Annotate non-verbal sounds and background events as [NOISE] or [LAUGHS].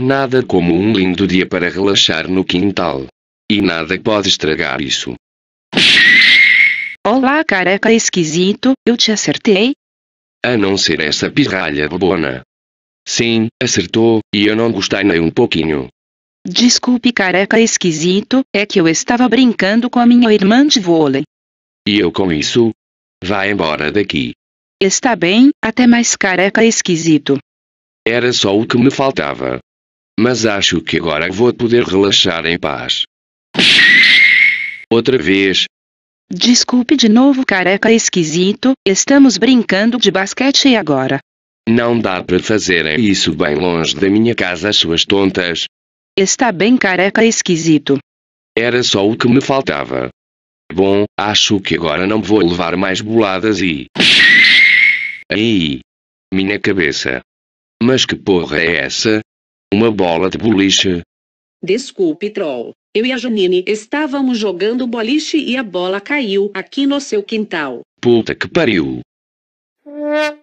Nada como um lindo dia para relaxar no quintal. E nada pode estragar isso. Olá, careca esquisito, eu te acertei? A não ser essa pirralha bobona. Sim, acertou, e eu não gostei nem um pouquinho. Desculpe, careca esquisito, é que eu estava brincando com a minha irmã de vôlei. E eu com isso? Vá embora daqui. Está bem, até mais careca esquisito. Era só o que me faltava. Mas acho que agora vou poder relaxar em paz. Outra vez. Desculpe de novo, careca esquisito, estamos brincando de basquete agora. Não dá para fazerem isso bem longe da minha casa, suas tontas. Está bem, careca esquisito. Era só o que me faltava. Bom, acho que agora não vou levar mais boladas e. Aí! Minha cabeça. Mas que porra é essa? Uma bola de boliche. Desculpe, troll. Eu e a Janine estávamos jogando boliche e a bola caiu aqui no seu quintal. Puta que pariu. [LAUGHS]